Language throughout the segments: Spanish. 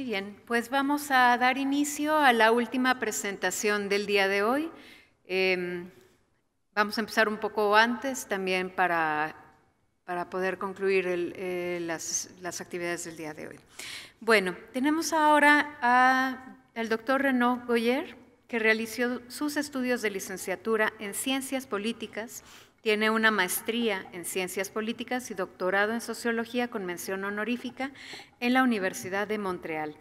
Muy bien, pues vamos a dar inicio a la última presentación del día de hoy. Em, vamos a empezar un poco antes también para, poder concluir eh, las, actividades del día de hoy. Bueno, tenemos ahora al doctor Renaud Goyer, que realizó sus estudios de licenciatura en Ciencias Políticas tiene una maestría en ciencias políticas y doctorado en sociología con mención honorífica en la Universidad de Montreal.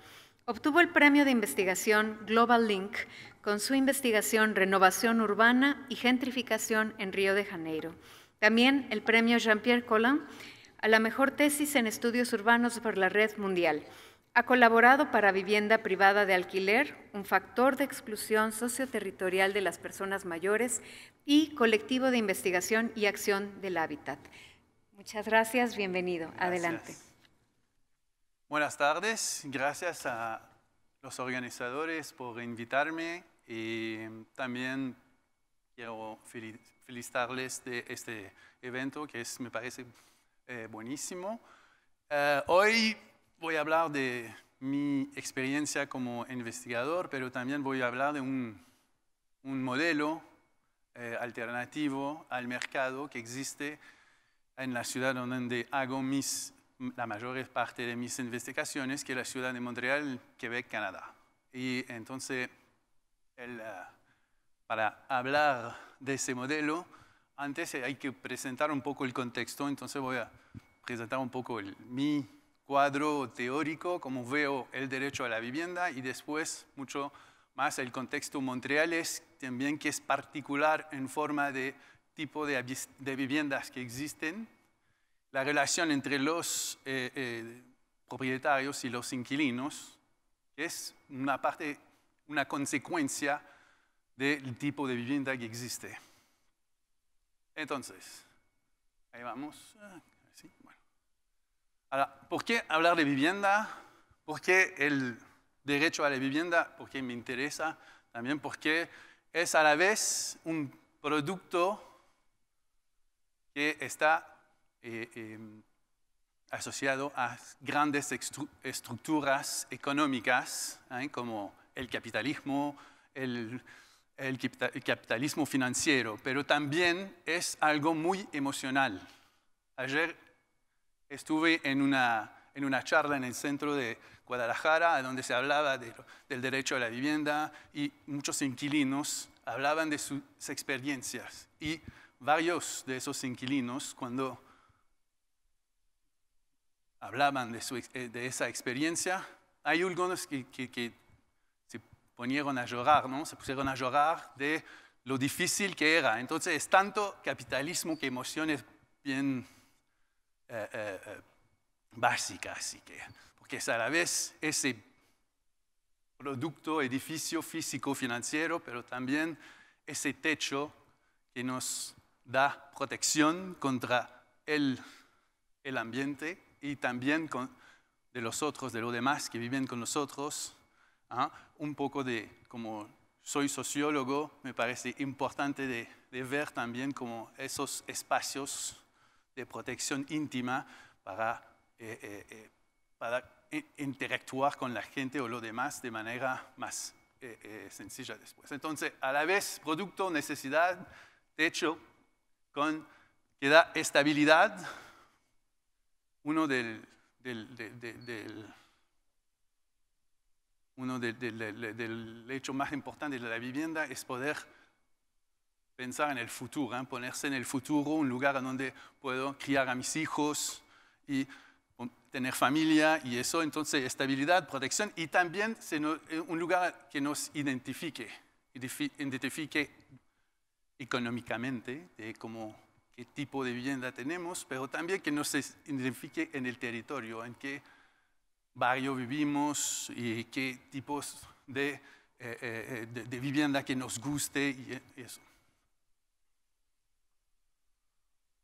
Obtuvo el premio de investigación Global Link con su investigación Renovación Urbana y Gentrificación en Río de Janeiro. También el premio Jean-Pierre Collin a la mejor tesis en estudios urbanos por la red mundial. Ha colaborado para vivienda privada de alquiler, un factor de exclusión socioterritorial de las personas mayores y colectivo de investigación y acción del hábitat. Muchas gracias, bienvenido. Adelante. Buenas tardes, gracias a los organizadores por invitarme y también quiero felicitarles de este evento que es, me parece eh, buenísimo. Eh, hoy voy a hablar de mi experiencia como investigador, pero también voy a hablar de un, modelo eh, alternativo al mercado que existe en la ciudad donde hago mis, la mayor parte de mis investigaciones, que es la ciudad de Montreal, Quebec, Canadá. Y entonces, eh, para hablar de ese modelo, antes hay que presentar un poco el contexto, entonces voy a presentar un poco mi cuadro teórico, como veo el derecho a la vivienda, y después mucho más el contexto montrealés, también que es particular en forma de tipo de, de viviendas que existen, la relación entre los eh, eh, propietarios y los inquilinos, que es una parte, una consecuencia del tipo de vivienda que existe. Entonces, ahí vamos. Ahora, ¿por qué hablar de vivienda? ¿Por qué el derecho a la vivienda? ¿Por qué me interesa también, porque es a la vez un producto que está eh, em, asociado a grandes estructuras económicas, ¿eh? como el capitalismo, el, el capitalismo financiero, pero también es algo muy emocional. Ayer estuve en una, en una charla en el centro de Guadalajara, donde se hablaba del derecho a la vivienda y muchos inquilinos hablaban de sus experiencias. Y varios de esos inquilinos, cuando hablaban de, eh, de esa experiencia, hay algunos que, se ponieron a llorar, ¿no? Se pusieron a llorar de lo difícil que era. Entonces es tanto capitalismo que emociones bien eh, eh, eh, básica, así que, porque es a la vez ese producto, edificio físico, financiero, pero también ese techo que nos da protección contra el, el ambiente y también con, de los otros, de los demás que viven con nosotros. ¿ah? Un poco de, como soy sociólogo, me parece importante de, de ver también como esos espacios de protección íntima para, eh, eh, eh, para interactuar con la gente o lo demás de manera más sencilla después. Entonces, a la vez, producto, necesidad, techo, con, que da estabilidad, uno del, del, del, del uno del, hecho más importante de la vivienda es poder pensar en el futuro, ¿eh? ponerse en el futuro, un lugar en donde puedo criar a mis hijos y um, tener familia y eso, entonces estabilidad, protección y también eh, un lugar que nos identifique, identifique económicamente, de cómo, qué tipo de vivienda tenemos, pero también que nos identifique en el territorio, en qué barrio vivimos y qué tipos de, eh, de vivienda que nos guste y eso.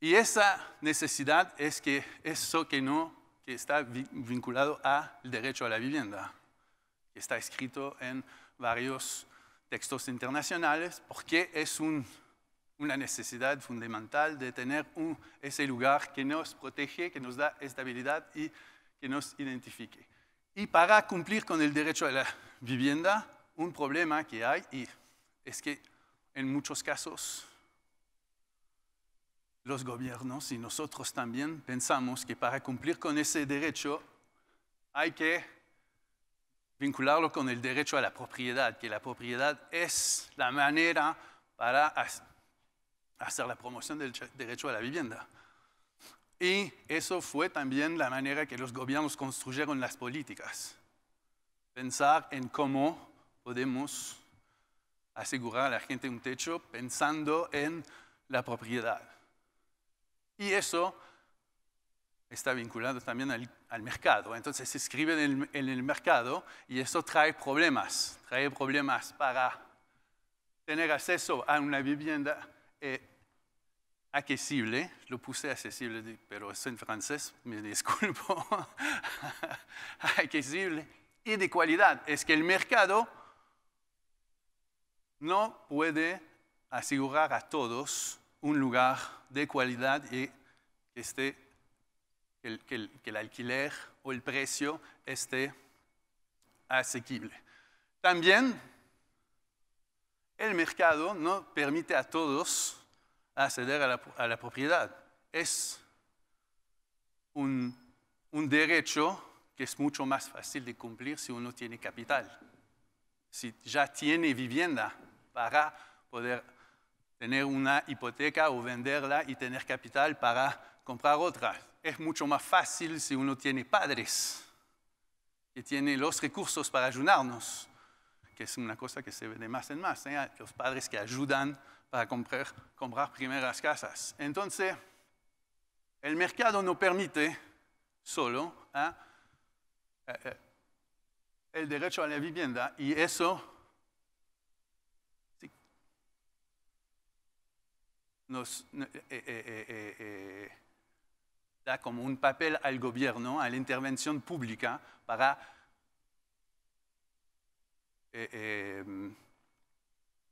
Y esa necesidad es que eso que no, que está vinculado al derecho a la vivienda, que está escrito en varios textos internacionales, porque es una necesidad fundamental de tener ese lugar que nos protege, que nos da estabilidad y que nos identifique. Y para cumplir con el derecho a la vivienda, un problema que hay y es que en muchos casos los gobiernos y nosotros también pensamos que para cumplir con ese derecho hay que vincularlo con el derecho a la propiedad, que la propiedad es la manera para hacer la promoción del derecho a la vivienda. Y eso fue también la manera que los gobiernos construyeron las políticas. Pensar en cómo podemos asegurar a la gente un techo pensando en la propiedad. Y eso está vinculado también al, mercado. Entonces se escribe en el, mercado y eso trae problemas, trae problemas para tener acceso a una vivienda eh, accesible. Lo puse accesible, pero es en francés, me disculpo. accesible y de cualidad. Es que el mercado no puede asegurar a todos un lugar de calidad y este, que, el, alquiler o el precio esté asequible. También el mercado no permite a todos acceder a la, propiedad. Es un, un, derecho que es mucho más fácil de cumplir si uno tiene capital, si ya tiene vivienda para poder tener una hipoteca o venderla y tener capital para comprar otra. Es mucho más fácil si uno tiene padres que tiene los recursos para ayudarnos, que es una cosa que se ve de más en más, ¿eh? los padres que ayudan para comprar, comprar primeras casas. Entonces, el mercado no permite solo ¿ah? eh, eh, el derecho a la vivienda y eso nos eh, eh, eh, da como un papel al gobierno, a la intervención pública, para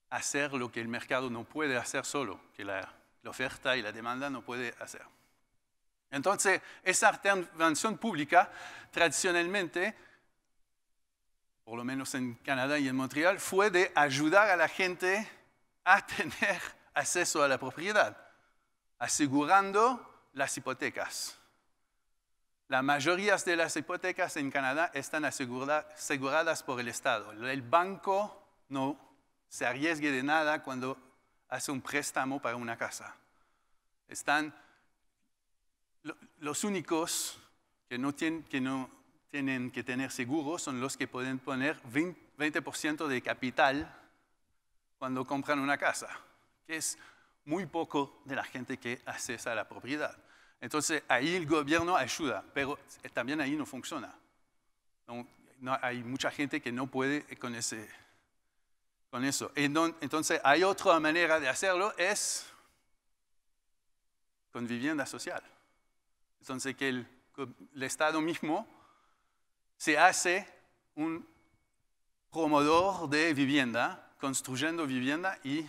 hacer lo que el mercado no puede hacer solo, que la, la oferta y la demanda no puede hacer. Entonces, esa intervención pública tradicionalmente por lo menos en Canadá y en Montreal, fue de ayudar a la gente a tener acceso a la propiedad, asegurando las hipotecas. La mayoría de las hipotecas en Canadá están aseguradas por el Estado. El banco no se arriesgue de nada cuando hace un préstamo para una casa. Están los únicos que no, tienen, que no tienen que tener seguro son los que pueden poner 20% de capital cuando compran una casa que es muy poco de la gente que accesa a la propiedad. Entonces, ahí el gobierno ayuda, pero también ahí no funciona. No, hay mucha gente que no puede con, ese, con eso. Entonces, hay otra manera de hacerlo, es con vivienda social. Entonces, que el, el Estado mismo se hace un promotor de vivienda, construyendo vivienda y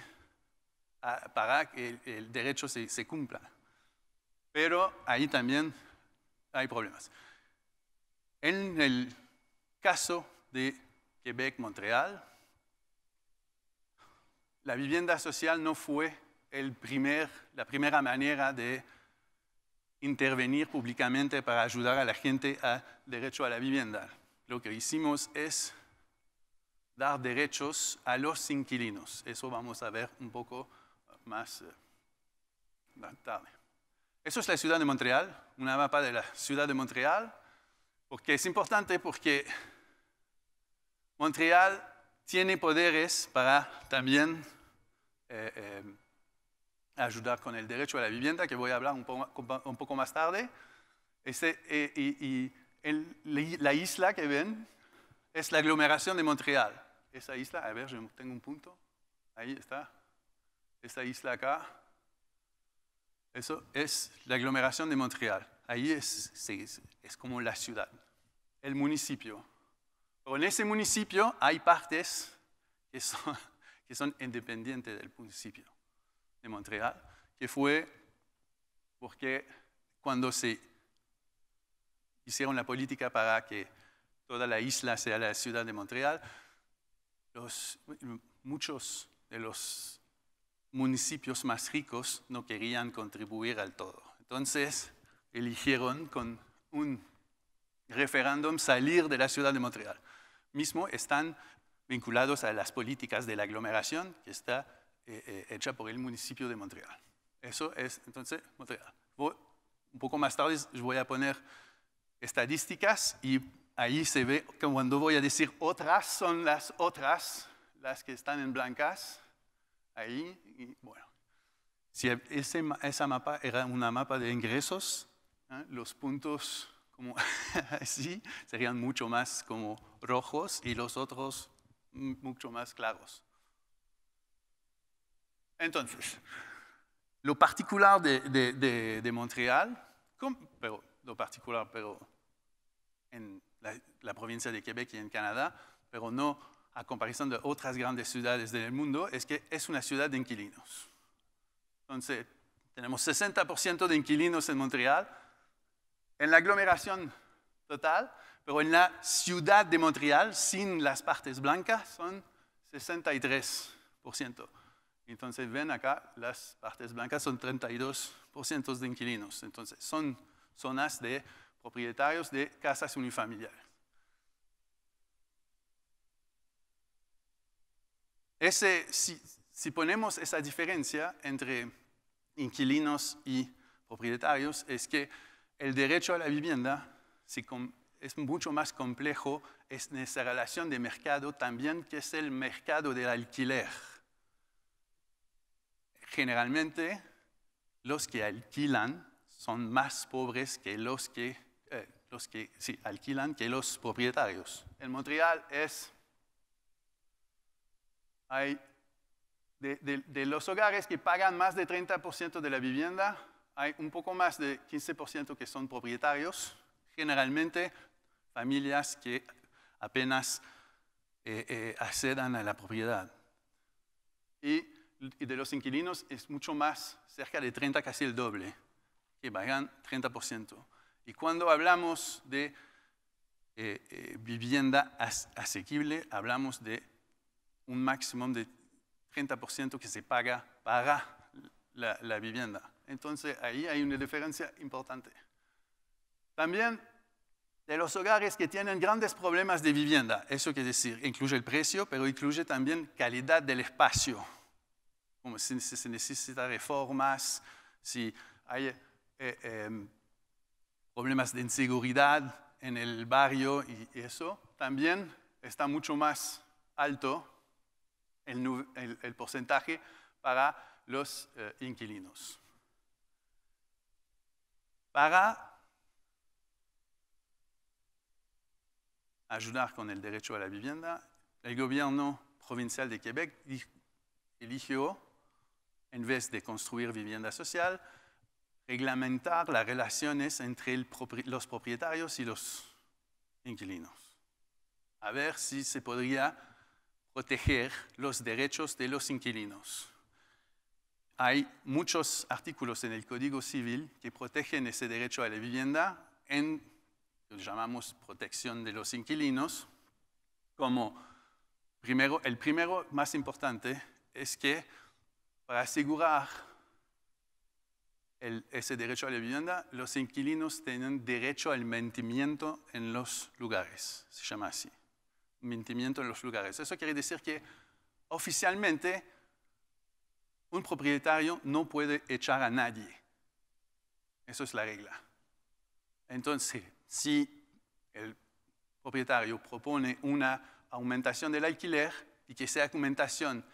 para que el, derecho se, cumpla. Pero ahí también hay problemas. En el caso de Quebec-Montreal, la vivienda social no fue el la primera manera de intervenir públicamente para ayudar a la gente a derecho a la vivienda. Lo que hicimos es dar derechos a los inquilinos. Eso vamos a ver un poco más eh, tarde. Eso es la ciudad de Montreal, un mapa de la ciudad de Montreal, porque es importante porque Montreal tiene poderes para también eh, eh, ayudar con el derecho a la vivienda, que voy a hablar un poco, más tarde. Este, y, la isla que ven es la aglomeración de Montreal. Esa isla, a ver, tengo un punto, ahí está, esta isla acá, eso es la aglomeración de Montreal. Ahí es, es, como la ciudad, el municipio. Pero en ese municipio hay partes que son, que son independientes del municipio de Montreal, que fue porque cuando se hicieron la política para que toda la isla sea la ciudad de Montreal, los, muchos de los municipios más ricos no querían contribuir al todo. Entonces eligieron con un referéndum salir de la ciudad de Montreal. Mismo están vinculados a las políticas de la aglomeración que está eh, eh, hecha por el municipio de Montreal. Eso es, entonces, Montreal. un poco más tarde voy a poner estadísticas y ahí se ve que cuando voy a decir otras, son las otras, las que están en blancas, ahí. bueno, si ese, esa mapa era una mapa de ingresos, ¿eh? los puntos como así serían mucho más como rojos y los otros mucho más claros. Entonces, lo particular de, de, Montreal, pero, lo particular, pero en la, provincia de Quebec y en Canadá, pero no a comparación de otras grandes ciudades del mundo, es que es una ciudad de inquilinos. Entonces, tenemos 60% de inquilinos en Montreal, en la aglomeración total, pero en la ciudad de Montreal, sin las partes blancas, son 63%. Entonces, ven acá, las partes blancas son 32% de inquilinos. Entonces, son zonas de propietarios de casas unifamiliares. si, ponemos esa diferencia entre inquilinos y propietarios, es que el derecho a la vivienda es mucho más complejo en esa relación de mercado también que es el mercado del alquiler. Generalmente, los que alquilan son más pobres que los que, eh, los que alquilan que los propietarios. En Montreal es hay de, los hogares que pagan más de 30% de la vivienda, hay un poco más de 15% que son propietarios, generalmente familias que apenas eh, eh accedan a la propiedad. Y, de los inquilinos es mucho más, cerca de 30, casi el doble, que pagan 30%. Y cuando hablamos de eh, eh, vivienda asequible, hablamos de un máximo de 30% que se paga para la, vivienda. Entonces ahí hay una diferencia importante. También de los hogares que tienen grandes problemas de vivienda, eso quiere decir, incluye el precio, pero incluye también calidad del espacio, como si, se necesitan reformas, si hay eh, em, problemas de inseguridad en el barrio y eso, también está mucho más alto el, porcentaje para los eh, inquilinos. Para ayudar con el derecho a la vivienda, el gobierno provincial de Quebec eligió, en vez de construir vivienda social, reglamentar las relaciones entre los propietarios y los inquilinos. A ver si se podría proteger los derechos de los inquilinos. Hay muchos artículos en el Código Civil que protegen ese derecho a la vivienda en lo que llamamos protección de los inquilinos, como primero, el primero más importante es que para asegurar ese derecho a la vivienda, los inquilinos tienen derecho al mantenimiento en los lugares, se llama así mintimiento en los lugares. Eso quiere decir que oficialmente un propietario no puede echar a nadie. Eso es la regla. Entonces, si el propietario propone una aumentación del alquiler y que esa aumentación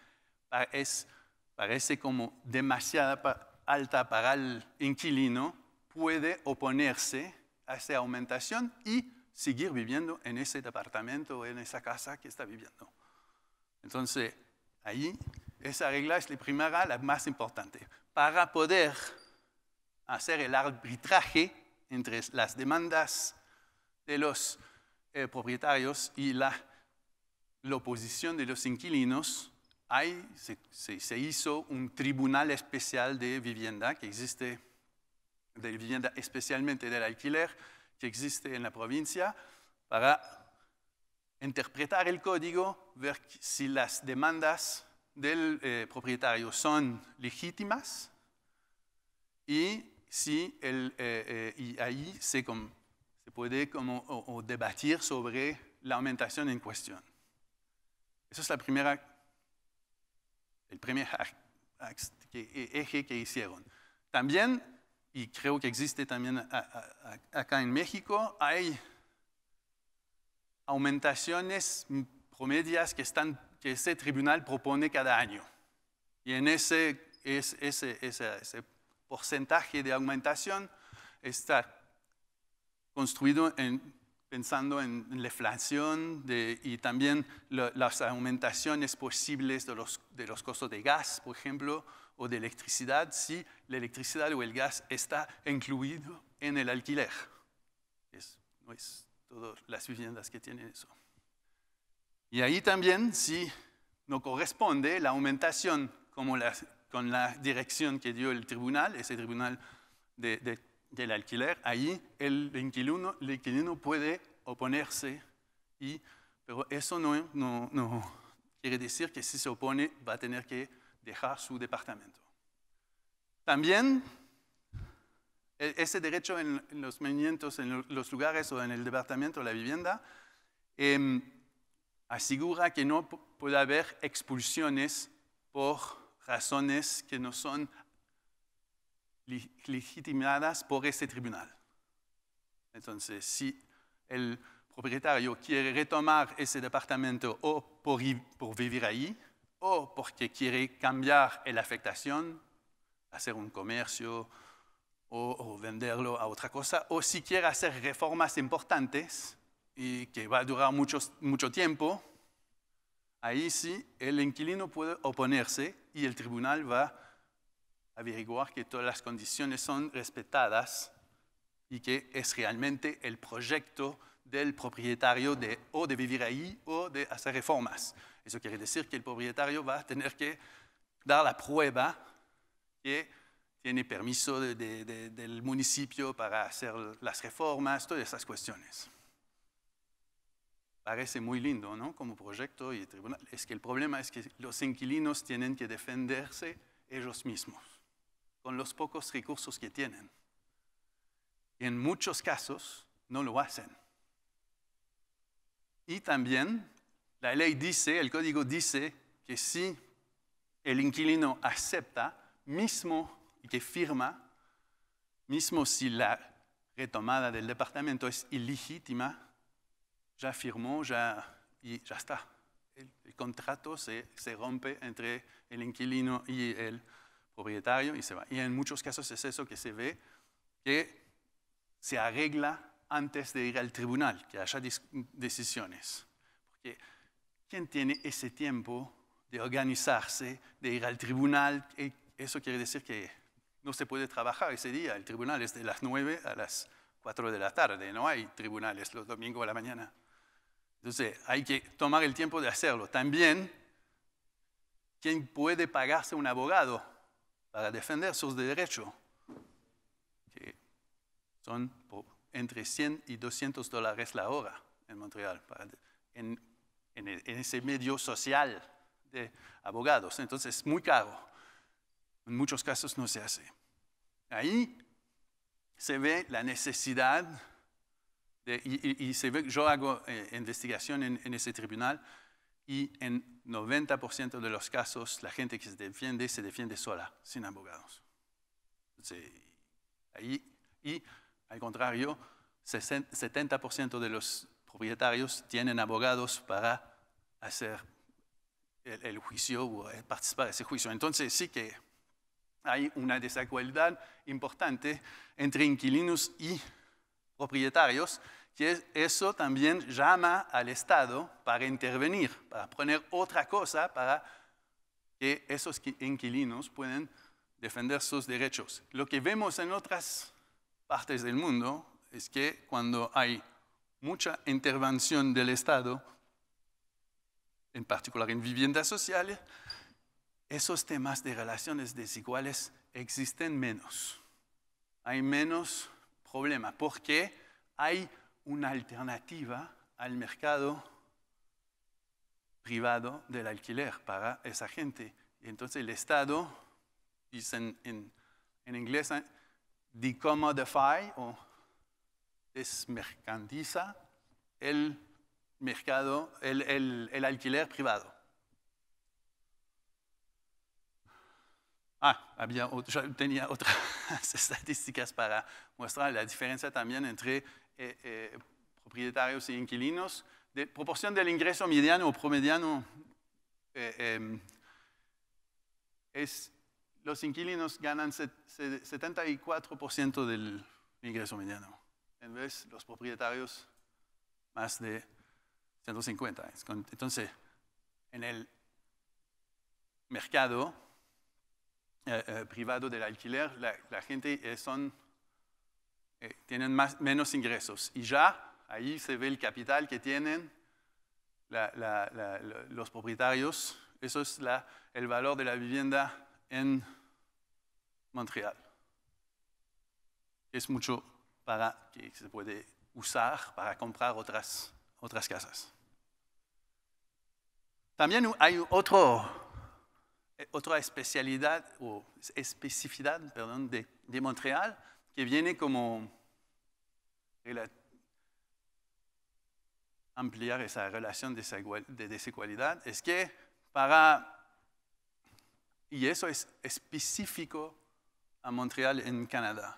parece como demasiada alta para el inquilino, puede oponerse a esa aumentación y seguir viviendo en ese departamento o en esa casa que está viviendo. Entonces, ahí esa regla es la primera, la más importante, para poder hacer el arbitraje entre las demandas de los eh, propietarios y la, oposición de los inquilinos, hay, se, se, hizo un tribunal especial de vivienda que existe, de vivienda especialmente del alquiler, que existe en la provincia para interpretar el código, ver si las demandas del eh, propietario son legítimas y si el, eh, eh, y ahí se, puede como, debatir sobre la aumentación en cuestión. Eso es la primera, el primer e, eje que hicieron. También y creo que existe también acá en México, hay aumentaciones promedias que, están, ese tribunal propone cada año. Y en ese, ese, porcentaje de aumentación está construido pensando en la inflación y también las aumentaciones posibles de los costos de gas, por ejemplo, o de electricidad si la electricidad o el gas está incluido en el alquiler. no es todas las viviendas que tienen eso. Y ahí también, si no corresponde la aumentación como la, con la dirección que dio el tribunal, ese tribunal del alquiler, ahí el inquilino, el inquilino puede oponerse, y, pero eso no, no quiere decir que si se opone va a tener que dejar su departamento. También e, ese derecho en los movimientos, en los lugares o en el departamento, la vivienda, em, asegura que no puede haber expulsiones por razones que no son legitimadas por este tribunal. Entonces, si el propietario quiere retomar ese departamento o por vivir ahí, o porque quiere cambiar la afectación, hacer un comercio o, venderlo a otra cosa, o si quiere hacer reformas importantes y que va a durar mucho, mucho tiempo, ahí sí el inquilino puede oponerse y el tribunal va a averiguar que todas las condiciones son respetadas y que es realmente el proyecto del propietario de, o de vivir ahí o de hacer reformas. Eso quiere decir que el propietario va a tener que dar la prueba que tiene permiso del municipio para hacer las reformas, todas esas cuestiones. Parece muy lindo, ¿no? Como proyecto y tribunal. Es que el problema es que los inquilinos tienen que defenderse ellos mismos, con los pocos recursos que tienen. en muchos casos no lo hacen. Y también la ley dice, el código dice que si el inquilino acepta, mismo que firma, mismo si la retomada del departamento es ilegítima, ya firmó, ya, y ya está. El, el contrato se, se, rompe entre el inquilino y el propietario y se va. Y en muchos casos es eso que se ve, que se arregla antes de ir al tribunal, que haya decisiones. Porque ¿quién tiene ese tiempo de organizarse, de ir al tribunal? Eh, eso quiere decir que no se puede trabajar ese día. El tribunal es de las 9 a las 4 de la tarde. No hay tribunales los domingos a la mañana. Entonces, hay que tomar el tiempo de hacerlo. También, ¿quién puede pagarse un abogado para defender sus derechos? Que son entre 100 y 200 dólares la hora en Montreal, e, en, ese medio social de abogados. Entonces es muy caro. En muchos casos no se hace. Ahí se ve la necesidad y, se ve, yo hago eh, investigación en, ese tribunal y en 90% de los casos la gente que se defiende se defiende sola, sin abogados. ahí, y al contrario, 70% de los propietarios tienen abogados para hacer el, juicio o eh, participar en ese juicio. Entonces sí que hay una desigualdad importante entre inquilinos y propietarios, que eso también llama al Estado para intervenir, para poner otra cosa para que esos inquilinos puedan defender sus derechos. Lo que vemos en otras partes del mundo es que cuando hay mucha intervención del Estado, en particular en viviendas sociales, esos temas de relaciones desiguales existen menos. Hay menos problemas, porque hay una alternativa al mercado privado del alquiler para esa gente. Y entonces el Estado, dicen en inglés, decommodify o desmercantiza el mercado, el, alquiler privado. Ah, había tenía otras estadísticas para mostrar la diferencia también entre eh, eh, propietarios e inquilinos. De proporción del ingreso mediano o promediano eh, em, es los inquilinos ganan 74% del ingreso mediano, en vez los propietarios más de 150. Entonces, en el mercado eh, eh, privado del alquiler, la, gente eh, son, tienen menos ingresos y ya ahí se ve el capital que tienen los propietarios. Eso es el valor de la vivienda en Montreal. Es mucho para que se puede usar para comprar otras, otras casas. También hay otro, eh, otra especialidad o especificidad de, de Montreal que viene como ampliar esa relación de desigualdad, es que para y eso es específico a Montreal en Canadá.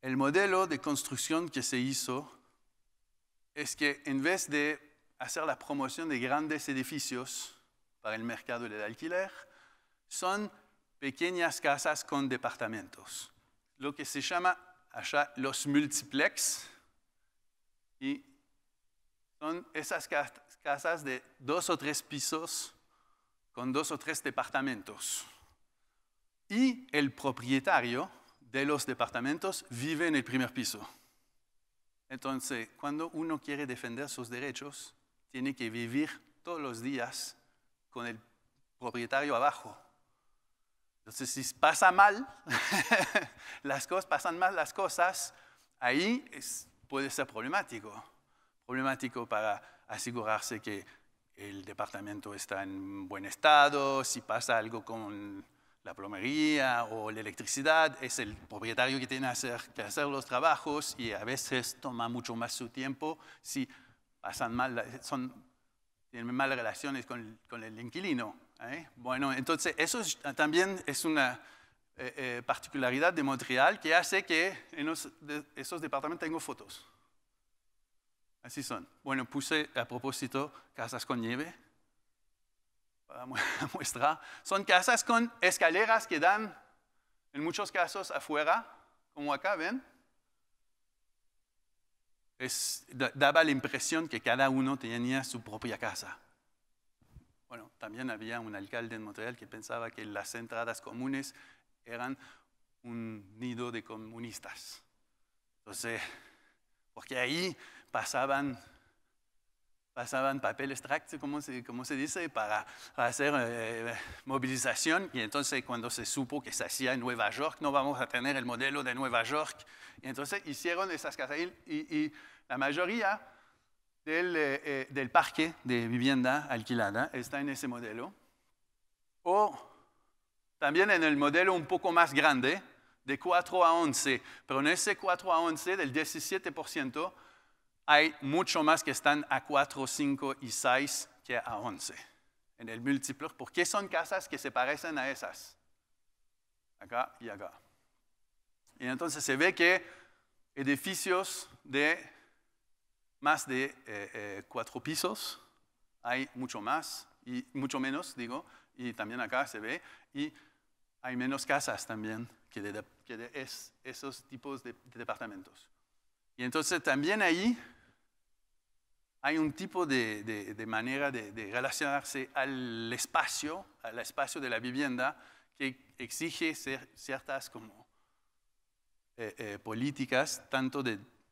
El modelo de construcción que se hizo es que en vez de hacer la promoción de grandes edificios para el mercado de alquiler, son pequeñas casas con departamentos, lo que se llama allá los multiplex, y son esas casas de dos o tres pisos con dos o tres departamentos. Y el propietario de los departamentos vive en el primer piso. Entonces, cuando uno quiere defender sus derechos, tiene que vivir todos los días con el propietario abajo. Entonces, si pasa mal, las cosas pasan mal las cosas, ahí puede ser problemático. Problemático para asegurarse que el departamento está en buen estado, si pasa algo con la plomería o la electricidad, es el propietario que tiene que hacer los trabajos y a veces toma mucho más su tiempo si pasan mal, son, tienen malas relaciones con, con el inquilino. ¿eh? Bueno, entonces eso también es una eh, eh, particularidad de Montreal que hace que en esos departamentos tengo fotos. Así son. Bueno, puse a propósito casas con nieve para muestra. Son casas con escaleras que dan, en muchos casos, afuera, como acá ven. daba la impresión que cada uno tenía su propia casa. Bueno, también había un alcalde en Montreal que pensaba que las entradas comunes eran un nido de comunistas. Entonces, porque ahí pasaban, papel papel comme como se, como se dice, para, para hacer eh, movilización. entonces cuando se supo que se hacía en Nueva York, no vamos a tener el modelo de Nueva York. Y entonces hicieron esas casas. Y, la mayoría del, eh, eh, del parque de vivienda alquilada está en ese modelo. O también en el modelo un poco más grande, de 4 à 11, pero en ese 4 à 11 del 17% hay mucho más que están a 4, 5 y 6 que a 11 en el múltiplo. ¿Por qué son casas que se parecen a esas? Acá y acá. Y entonces se ve que edificios de más de eh, eh, cuatro pisos, hay mucho más y mucho menos, digo, y también acá se ve, y hay menos casas también que de, esos tipos de departamentos. Y entonces también ahí hay un tipo de, manera de, relacionarse al espacio, al espacio de la vivienda, que exige ciertas como, eh, eh, políticas, tanto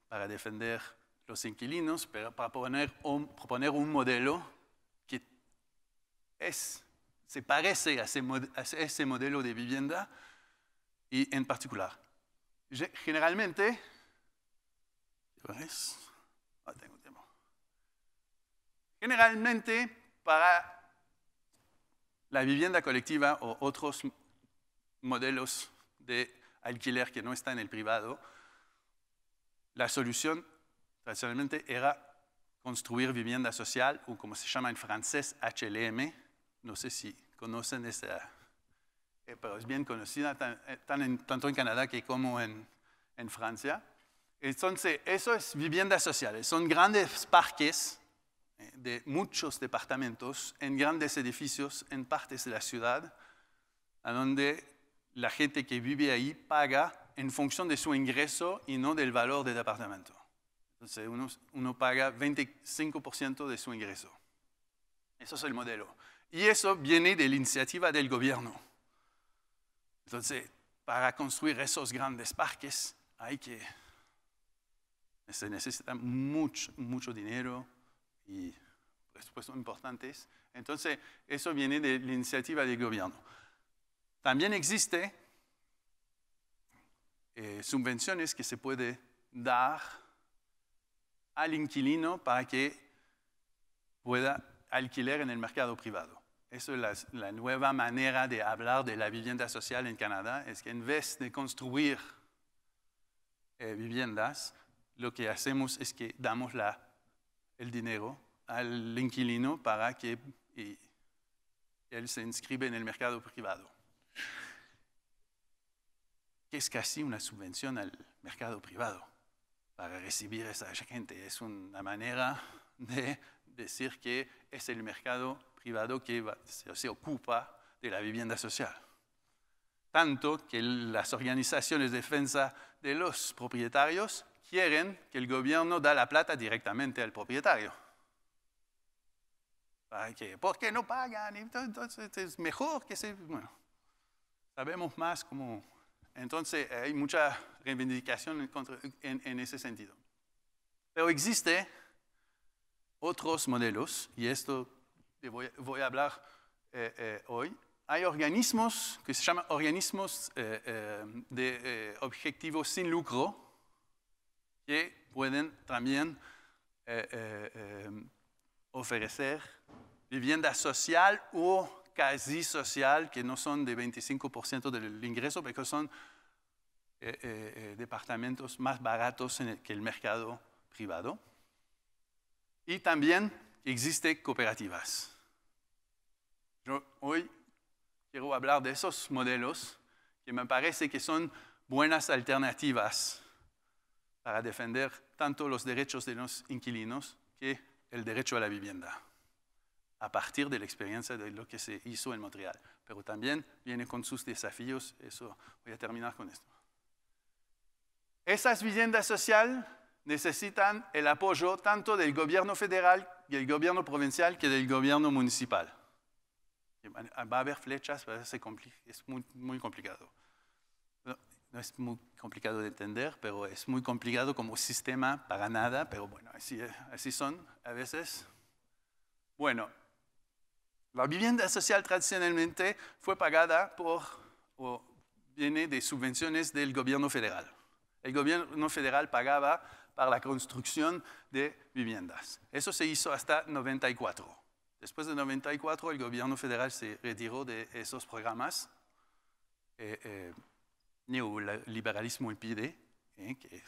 para defender los inquilinos, pero para poner proponer un modelo que es, se parece a ese, modelo de vivienda y en particular. Generalmente, Generalmente para la vivienda colectiva o otros modelos de alquiler que no está en el privado, la solución tradicionalmente era construir vivienda social o como se llama en francés HLM. No sé si conocen esa, eh, pero es bien conocida eh, tanto en Canadá que como en, en Francia. Entonces, eso es vivienda social. Son grandes parques eh, de muchos departamentos en grandes edificios en partes de la ciudad, a donde la gente que vive ahí paga en función de su ingreso y no del valor del departamento. Entonces uno, paga 25% de su ingreso. Eso es el modelo. Y eso viene de la iniciativa del gobierno. Entonces, para construir esos grandes parques hay que... Se necesita mucho, mucho dinero, y son importantes. Entonces, eso viene de la iniciativa del gobierno. También existe eh, subvenciones que se puede dar al inquilino para que pueda alquilar en el mercado privado. Esa es la, nueva manera de hablar de la vivienda social en Canadá, es que en vez de construir eh, viviendas, lo que hacemos es que damos la el dinero al inquilino para que él se inscribe en el mercado privado, que es casi una subvención al mercado privado para recibir a esa gente. Es una manera de decir que es el mercado privado que se, se ocupa de la vivienda social. Tanto que las organizaciones de defensa de los propietarios quieren que el gobierno da la plata directamente al propietario. ¿Por qué no pagan? Entonces es mejor que se... Bueno, sabemos más cómo... Entonces hay mucha reivindicación en, ese sentido. Pero existe otros modelos, y esto voy, a hablar eh, eh, hoy, hay organismos que se llaman organismos eh, de objetivos sin lucro, que pueden también eh, eh, eh, ofrecer vivienda social o casi social, que no son de 25% del ingreso, pero son departamentos más baratos que el mercado privado. Y también existen cooperativas. hoy quiero hablar de esos modelos que me parece que son buenas alternativas para defender tanto los derechos de los inquilinos que el derecho a la vivienda, a partir de la experiencia de lo que se hizo en Montreal. Pero también viene con sus desafíos, eso voy a terminar con esto. Esas viviendas sociales necesitan el apoyo tanto del gobierno federal, del gobierno provincial, que del gobierno municipal. Va a haber flechas, es muy complicado no es muy complicado de entender, pero es muy complicado como sistema para nada, pero bueno, así, así son a veces. Bueno, la vivienda social tradicionalmente fue pagada por, o viene de subvenciones del gobierno federal. El gobierno federal pagaba para la construcción de viviendas. Eso se hizo hasta 94. Después de 94, el gobierno federal se retiró de esos programas. Eh, eh liberalismo impide ¿eh? que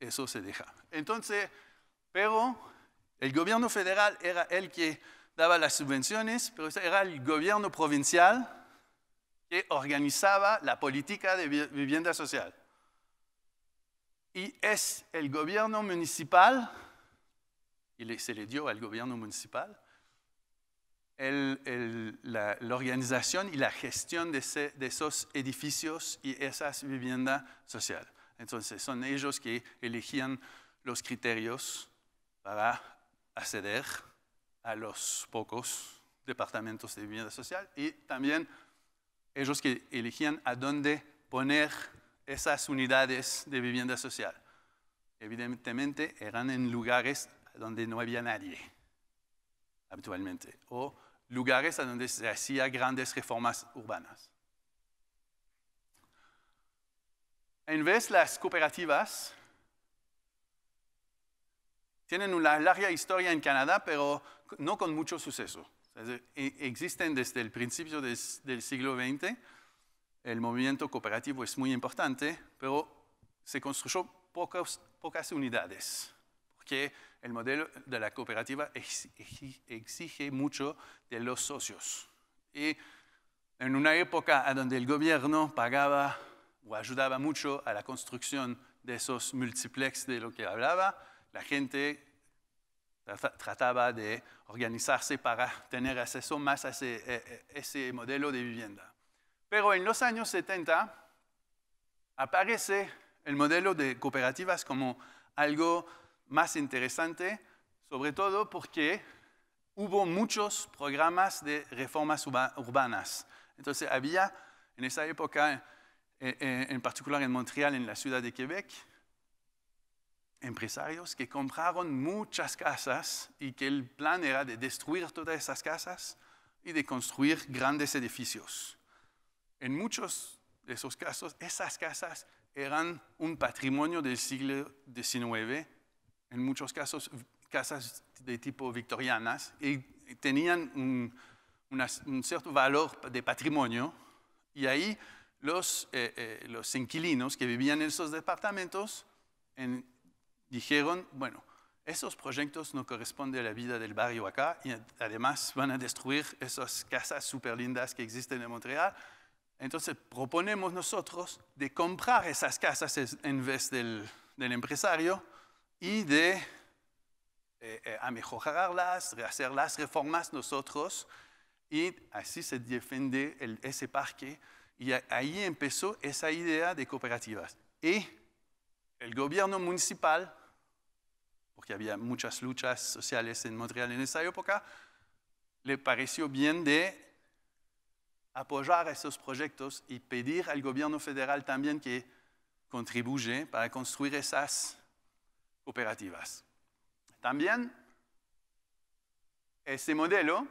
eso se deja. Entonces, pero el gobierno federal era el que daba las subvenciones, pero era el gobierno provincial que organizaba la política de vivienda social. Y es el gobierno municipal, y se le dio al gobierno municipal, el, la, organización y la gestión de, de esos edificios y esas viviendas social Entonces, son ellos que elegían los criterios para acceder a los pocos departamentos de vivienda social y también ellos que elegían a dónde poner esas unidades de vivienda social. Evidentemente eran en lugares donde no había nadie habitualmente o lugares a donde se hacían grandes reformas urbanas. En vez, las cooperativas tienen una larga historia en Canadá, pero no con mucho suceso. E, existen desde el principio del siglo XX, el movimiento cooperativo es muy importante, pero se construyó pocas, pocas unidades, porque el modelo de la cooperativa exige mucho de los socios. Y en una época donde el gobierno pagaba o ayudaba mucho a la construcción de esos multiplex de lo que hablaba, la gente trataba de organizarse para tener acceso más a ese, a e, e, ese modelo de vivienda. Pero en los años 70 aparece el modelo de cooperativas como algo más interesante, sobre todo porque hubo muchos programas de reformas urbanas. Entonces había en esa época, eh, eh, en particular en Montreal, en la ciudad de Quebec, empresarios que compraron muchas casas y que el plan era de destruir todas esas casas y de construir grandes edificios. En muchos de esos casos, esas casas eran un patrimonio del siglo XIX en muchos casos casas de tipo victorianas y tenían un, cierto valor de patrimonio y ahí los, eh, eh, los inquilinos que vivían en esos departamentos dijeron, bueno, esos proyectos no corresponden a la vida del barrio acá y además van a destruir esas casas súper lindas que existen en Montreal. Entonces proponemos nosotros de comprar esas casas en vez del, del empresario y de eh, eh a mejorarlas, hacer las reformas nosotros y así se defiende ese parque. Y ahí empezó esa idea de cooperativas. Y el gobierno municipal, porque había muchas luchas sociales en Montreal en esa época, le pareció bien de apoyar esos proyectos y pedir al gobierno federal también que contribuye para construir esas cooperativas. También ese modelo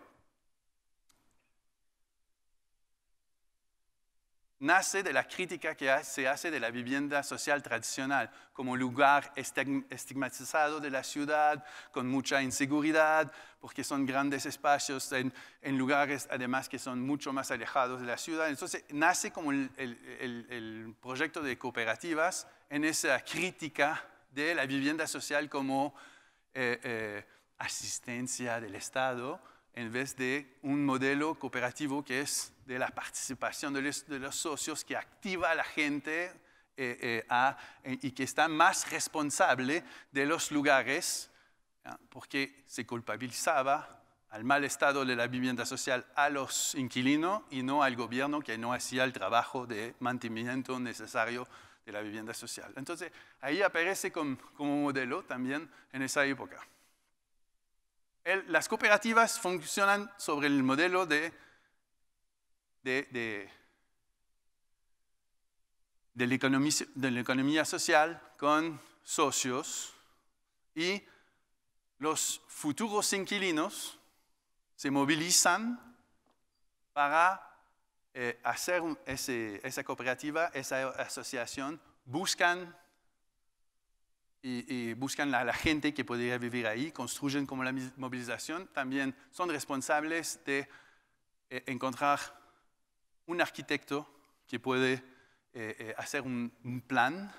nace de la crítica que se hace de la vivienda social tradicional como lugar estigmatizado de la ciudad, con mucha inseguridad, porque son grandes espacios en, lugares además que son mucho más alejados de la ciudad. Entonces nace como el proyecto de cooperativas en esa crítica de la vivienda social como eh, eh, asistencia del Estado en vez de un modelo cooperativo que es de la participación de los, socios que activa a la gente eh, y que está más responsable de los lugares, porque se culpabilizaba al mal estado de la vivienda social a los inquilinos y no al gobierno que no hacía el trabajo de mantenimiento necesario de la vivienda social. Entonces, ahí aparece como, modelo también en esa época. las cooperativas funcionan sobre el modelo de, de, de, de la economía social con socios y los futuros inquilinos se movilizan para eh, hacer esa cooperativa, esa asociación, buscan y, buscan a la gente que podría vivir ahí, construyen como la movilización, también son responsables de eh, encontrar un arquitecto que puede eh, hacer un, plan,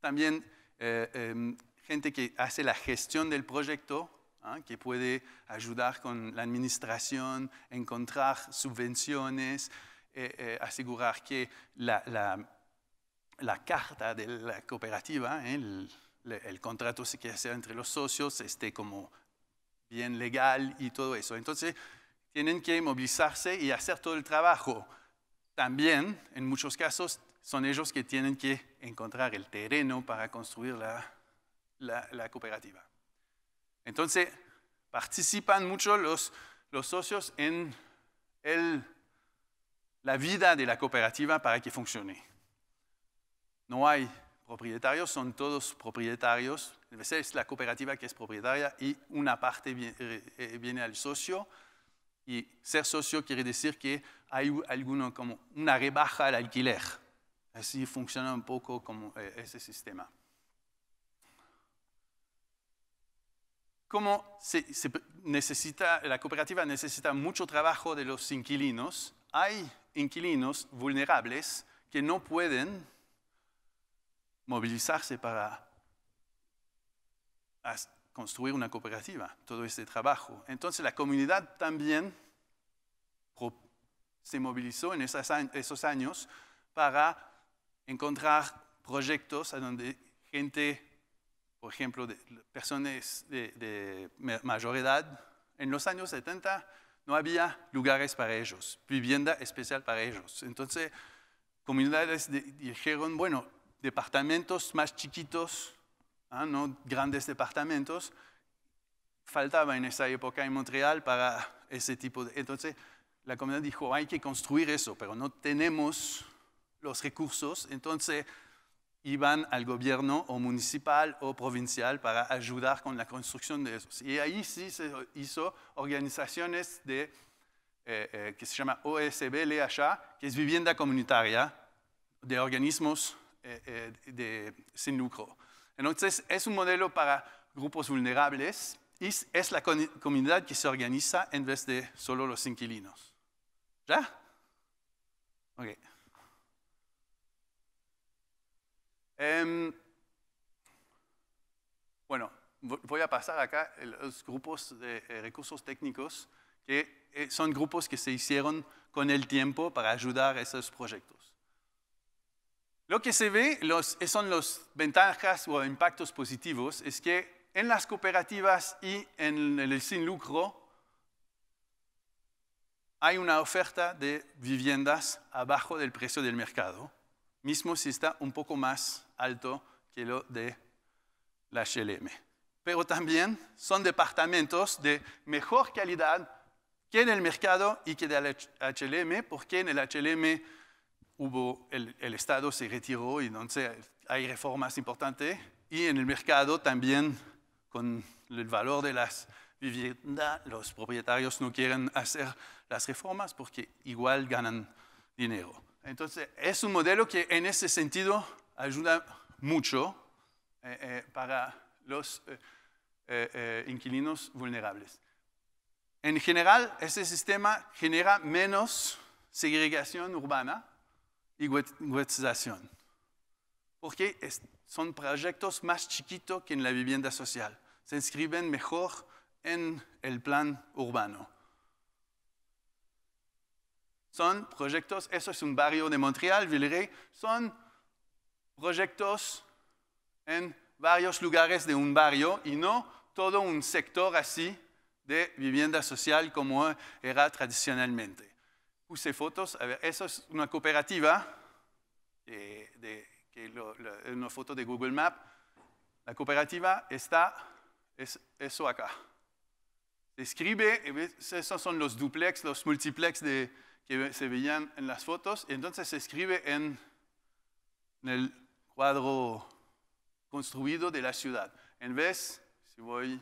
también em, gente que hace la gestión del proyecto ¿ah? que puede ayudar con la administración, encontrar subvenciones, eh, eh, asegurar que la, carta de la cooperativa, eh, el, el contrato que hace entre los socios, esté como bien legal y todo eso. Entonces, tienen que movilizarse y hacer todo el trabajo. También, en muchos casos, son ellos que tienen que encontrar el terreno para construir la cooperativa. Entonces, participan mucho los, socios en la vida de la cooperativa para que funcione. No hay propietarios, son todos propietarios. A veces es la cooperativa que es propietaria y una parte eh, eh, viene al socio. Y ser socio quiere decir que hay alguna como una rebaja al alquiler. Así funciona un poco como eh, ese sistema. como la cooperativa necesita mucho trabajo de los inquilinos, hay inquilinos vulnerables que no pueden movilizarse para construir una cooperativa, todo este trabajo. Entonces la comunidad también se movilizó en esos años para encontrar proyectos a donde gente por ejemplo, de personas de, mayor edad, en los años 70 no había lugares para ellos, vivienda especial para ellos. Entonces, comunidades dijeron, bueno, departamentos más chiquitos, ah, no grandes departamentos, faltaba en esa época en Montreal para ese tipo de... Entonces, la comunidad dijo, hay que construir eso, pero no tenemos los recursos, entonces iban al gobierno o municipal o provincial para ayudar con la construcción de esos. Y ahí sí se hizo organizaciones de, eh, eh, que se llama OSB que es vivienda comunitaria de organismos eh, de, sin lucro. Entonces es un modelo para grupos vulnerables y es la comunidad que se organiza en vez de solo los inquilinos. ¿Ya? Okay. Em, bueno, voy a pasar acá los grupos de eh, recursos técnicos, que eh, son grupos que se hicieron con el tiempo para ayudar a esos proyectos. Lo que se ve los, eh, son las ventajas o impactos positivos, es que en las cooperativas y en el sin lucro hay una oferta de viviendas abajo del precio del mercado mismo si está un poco más alto que lo de la HLM. Pero también son departamentos de mejor calidad que en el mercado y que de la HLM, porque en el HLM hubo, el, Estado se retiró y entonces hay reformas importantes, y en el mercado también con el valor de las viviendas, los propietarios no quieren hacer las reformas porque igual ganan dinero. Entonces, es un modelo que en ese sentido ayuda mucho eh, eh, para los eh, inquilinos vulnerables. En general, ese sistema genera menos segregación urbana y guetización, porque son proyectos más chiquitos que en la vivienda social, se inscriben mejor en el plan urbano son proyectos, eso es un barrio de Montreal, Villeray, son proyectos en varios lugares de un barrio y no todo un sector así de vivienda social como era tradicionalmente. Puse fotos, a ver, eso es una cooperativa, eh, que una foto de Google Maps. La cooperativa está, eso acá. Describe, escribe, esos son los duplex, los multiplex de, que se veían en las fotos, entonces se escribe en, el cuadro construido de la ciudad. En vez, si voy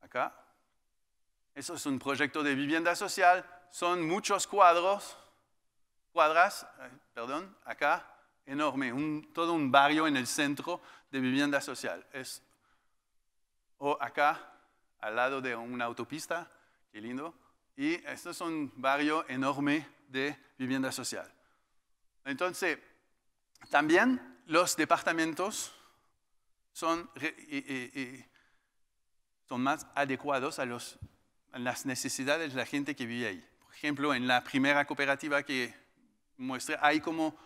acá, eso es un proyecto de vivienda social, son muchos cuadros, cuadras, perdón, acá, enorme, todo un barrio en el centro de vivienda social. Es, o acá, al lado de una autopista, qué lindo, y esto es un barrio enorme de vivienda social. Entonces, también los departamentos son, son más adecuados a, los, a las necesidades de la gente que vive ahí. Por ejemplo, en la primera cooperativa que muestra hay como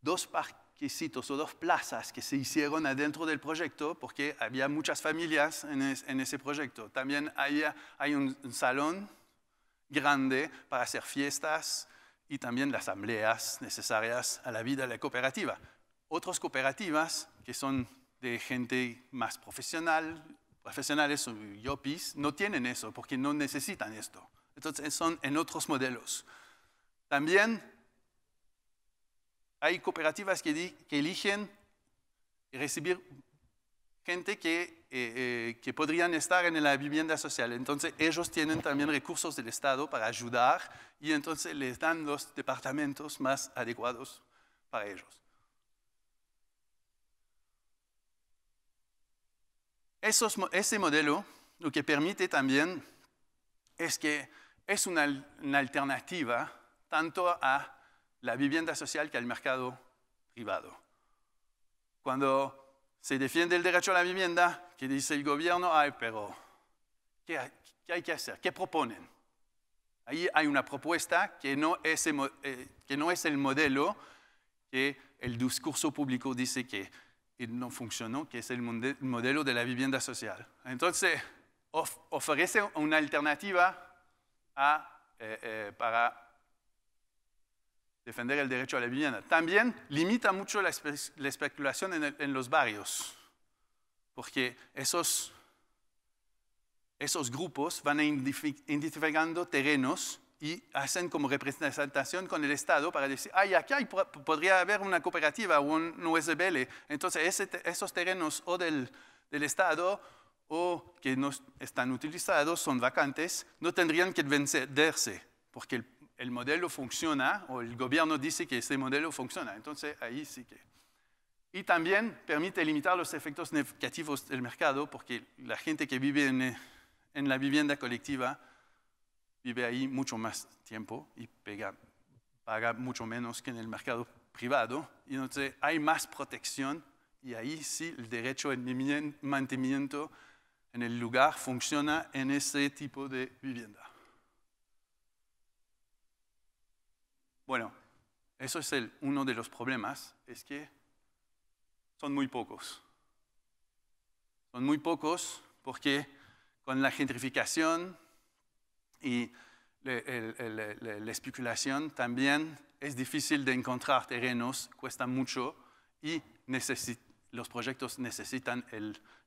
dos parquecitos o dos plazas que se hicieron adentro del proyecto porque había muchas familias en, ese proyecto. También hay, hay un, un salón grande para hacer fiestas y también las asambleas necesarias a la vida de la cooperativa. Otras cooperativas que son de gente más profesional, profesionales o yopis, no tienen eso porque no necesitan esto. Entonces son en otros modelos. También hay cooperativas que, que eligen recibir gente que eh, eh, que podrían estar en la vivienda social. Entonces ellos tienen también recursos del Estado para ayudar y entonces les dan los departamentos más adecuados para ellos. ese modelo lo que permite también es que es una, una alternativa tanto a la vivienda social que al mercado privado. Cuando se defiende el derecho a la vivienda, que dice el gobierno, pero ¿qué hay, que hacer? ¿Qué proponen? Ahí hay una propuesta que no es, el eh, modelo que el discurso público dice que no funcionó, que es el modelo de la vivienda social. Entonces, ofrece una alternativa eh, eh, para defender el derecho a la vivienda. También limita mucho la, especulación en, los barrios, porque esos, esos grupos van identificando terrenos y hacen como representación con el Estado para decir, ay, aquí podría haber una cooperativa o un USBL. Entonces, esos terrenos o del, del Estado o que no están utilizados, son vacantes, no tendrían que vencerse, porque el el modelo funciona o el gobierno dice que ese modelo funciona. Entonces ahí sí que... Y también permite limitar los efectos negativos del mercado porque la gente que vive en, en la vivienda colectiva vive ahí mucho más tiempo y paga mucho menos que en el mercado privado. Y entonces hay más protección y ahí sí el derecho al mantenimiento en el lugar funciona en ese tipo de vivienda. Bueno, eso es uno de los problemas, es que son muy pocos. Son muy pocos porque con la gentrificación y la especulación también es difícil de encontrar terrenos, cuesta mucho y los proyectos necesitan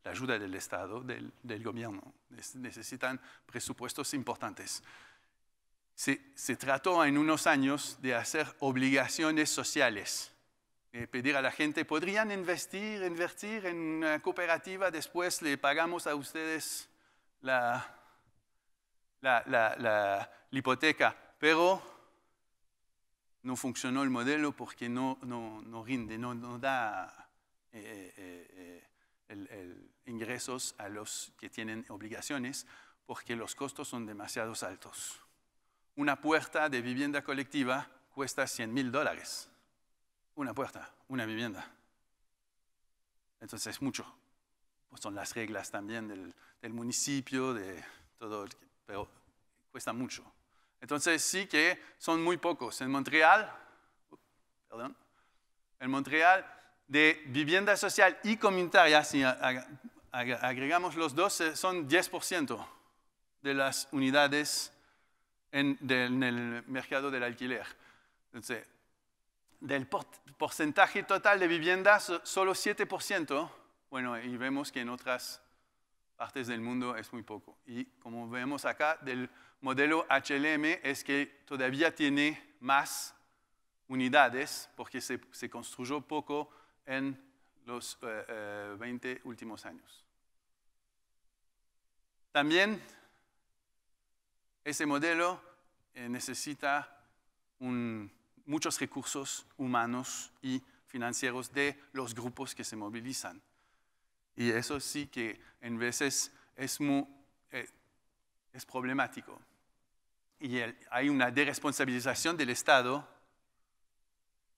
la ayuda del Estado, del, del gobierno, necesitan presupuestos importantes se, trató en unos años de hacer obligaciones sociales, de eh, pedir a la gente, podrían investir, invertir en una cooperativa, después le pagamos a ustedes la, hipoteca, pero no funcionó el modelo porque no, rinde, no, da eh, eh, ingresos a los que tienen obligaciones porque los costos son demasiado altos una puerta de vivienda colectiva cuesta 100 mil dólares. Una puerta, una vivienda. Entonces, es mucho. Pues son las reglas también del, municipio, de todo, pero cuesta mucho. Entonces, sí que son muy pocos. En Montreal, perdón, en Montreal, de vivienda social y comunitaria, si agregamos los dos, eh, son 10% de las unidades en, el mercado del alquiler. Entonces, del porcentaje total de viviendas, solo 7%, bueno, y vemos que en otras partes del mundo es muy poco. Y como vemos acá, del modelo HLM es que todavía tiene más unidades porque se, construyó poco en los 20 eh, eh, últimos años. También ese modelo eh, necesita muchos recursos humanos y financieros de los grupos que se movilizan. Y eso sí que en veces es, muy, eh, es problemático. Y hay una desresponsabilización del Estado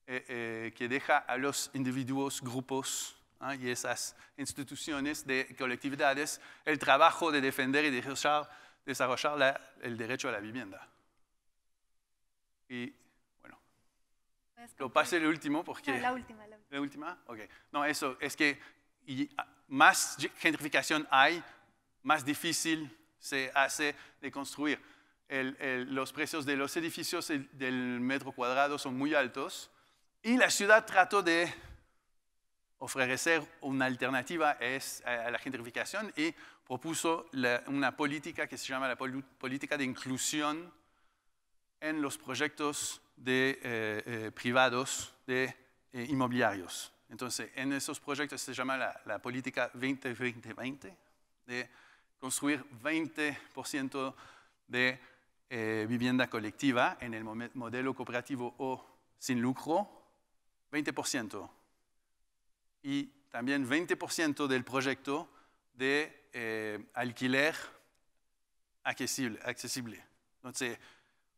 eh, que deja a los individuos, grupos ¿ah? y esas instituciones de colectividades el trabajo de defender y de rechazar desarrollar el derecho a la vivienda. Y bueno, lo pasé el último porque... No, ah, la última, la última. ¿La Ok. No, eso, es que ah, más gentrificación hay, más difícil se hace de construir. los precios de los edificios del metro cuadrado son muy altos y la ciudad trató de ofrecer una alternativa a la gentrificación y propuso una política que se llama la política de inclusión en los proyectos eh, eh, privados de eh, inmobiliarios. Entonces, en esos proyectos se llama la, política 2020 de construir 20% de vivienda colectiva en el modelo cooperativo o sin lucro, 20%. Y también 20% del proyecto de eh, alquiler accesible, accesible. Entonces,